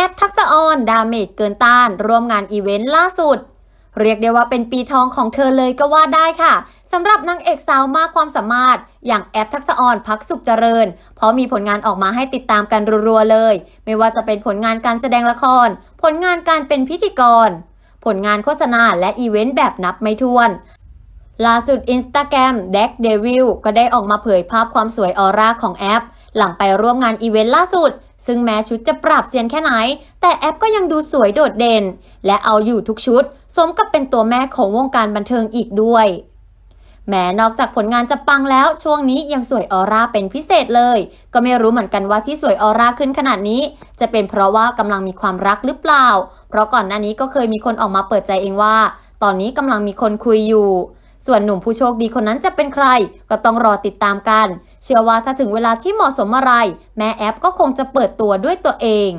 แอปทักษออนดาเมจ เกินต้านร่วมงานอีเวนต์ล่าสุด เรียกได้ว่าเป็นปีทองของเธอเลยก็ว่าได้ค่ะสำหรับนางเอกสาวมากความสามารถ อย่างแอปทักษออนพักสุขเจริญ เพราะมีผลงานออกมาให้ติดตามกันรัวๆเลย ไม่ว่าจะเป็นผลงานการแสดงละคร ผลงานการเป็นพิธีกร ผลงานโฆษณาและอีเวนต์แบบนับไม่ถ้วนล่าสุดอินสตาแกรมเด็กเดวิลก็ได้ออกมาเผยภาพความสวยออร่าของแอป หลังไปร่วมงานอีเวนต์ล่าสุด ซึ่งแม้ชุดจะปรับเซียนแค่ไหน แต่แอปก็ยังดูสวยโดดเด่น และเอาอยู่ทุกชุด สมกับเป็นตัวแม่ของวงการบันเทิงอีกด้วย แม้นอกจากผลงานจะปังแล้ว ช่วงนี้ยังสวยออร่าเป็นพิเศษเลย ก็ไม่รู้เหมือนกันว่าที่สวยออร่าขึ้นขนาดนี้ จะเป็นเพราะว่ากำลังมีความรักหรือเปล่า เพราะก่อนหน้านี้ก็เคยมีคนออกมาเปิดใจเองว่า ตอนนี้กำลังมีคนคุยอยู่ส่วนหนุ่มผู้โชคดีคนนั้นจะเป็นใครก็ต้องรอติดตามกัน เชื่อว่าถ้าถึงเวลาที่เหมาะสมอะไร แม่แอปก็คงจะเปิดตัวด้วยตัวเอง